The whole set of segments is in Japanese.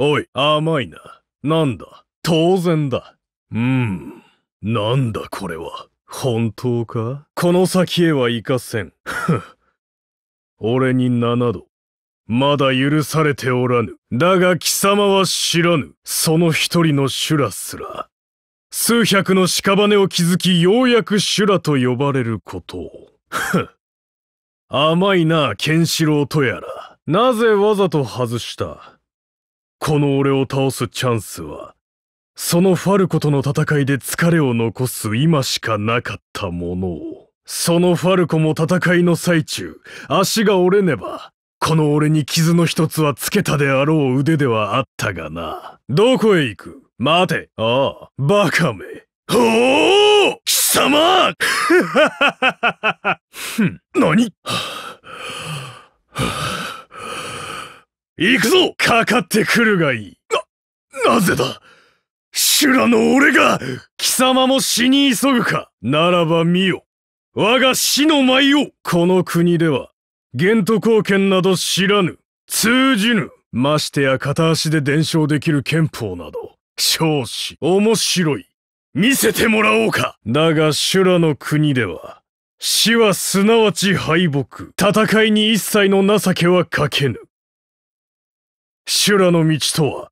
おい、甘いな。なんだ、当然だ。うん、なんだこれは。本当かこの先へは行かせん。俺に7度。まだ許されておらぬ。だが貴様は知らぬ。その一人の修羅すら。数百の屍を築き、ようやく修羅と呼ばれることを。甘いな、ケンシロウとやら。なぜわざと外したこの俺を倒すチャンスは、そのファルコとの戦いで疲れを残す今しかなかったものを、そのファルコも戦いの最中、足が折れねば、この俺に傷の一つはつけたであろう腕ではあったがな。どこへ行く待て。ああ、バカめ。おお貴様 何行くぞかかってくるがいいな、なぜだ修羅の俺が貴様も死に急ぐかならば見よ我が死の舞をこの国では玄都貢献など知らぬ通じぬましてや片足で伝承できる憲法など少子面白い見せてもらおうかだが修羅の国では死はすなわち敗北戦いに一切の情けはかけぬ修羅の道とは、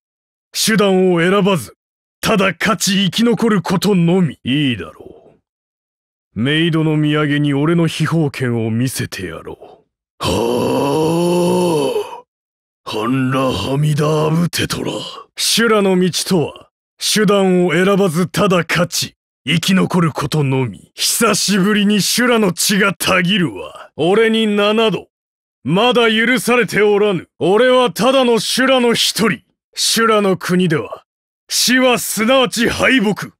手段を選ばず、ただ勝ち生き残ることのみ。いいだろう。メイドの土産に俺の秘宝剣を見せてやろう。はあ、ハンラハミダーブテトラ。修羅の道とは、手段を選ばずただ勝ち、生き残ることのみ。久しぶりに修羅の血がたぎるわ。俺に7度。まだ許されておらぬ。俺はただの修羅の一人。修羅の国では、死はすなわち敗北。